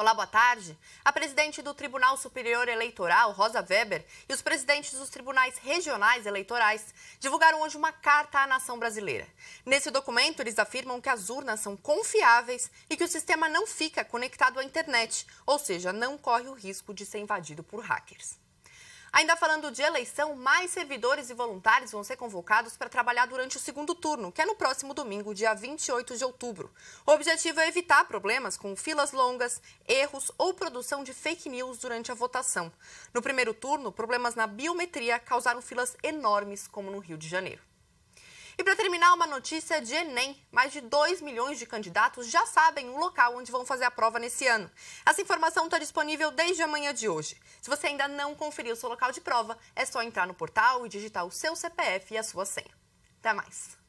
Olá, boa tarde. A presidente do Tribunal Superior Eleitoral, Rosa Weber, e os presidentes dos tribunais regionais eleitorais divulgaram hoje uma carta à nação brasileira. Nesse documento, eles afirmam que as urnas são confiáveis e que o sistema não fica conectado à internet, ou seja, não corre o risco de ser invadido por hackers. Ainda falando de eleição, mais servidores e voluntários vão ser convocados para trabalhar durante o segundo turno, que é no próximo domingo, dia 28 de outubro. O objetivo é evitar problemas com filas longas, erros ou produção de fake news durante a votação. No primeiro turno, problemas na biometria causaram filas enormes, como no Rio de Janeiro. E para terminar, uma notícia de Enem. Mais de 2 milhões de candidatos já sabem o local onde vão fazer a prova nesse ano. Essa informação está disponível desde amanhã de hoje. Se você ainda não conferiu o seu local de prova, é só entrar no portal e digitar o seu CPF e a sua senha. Até mais!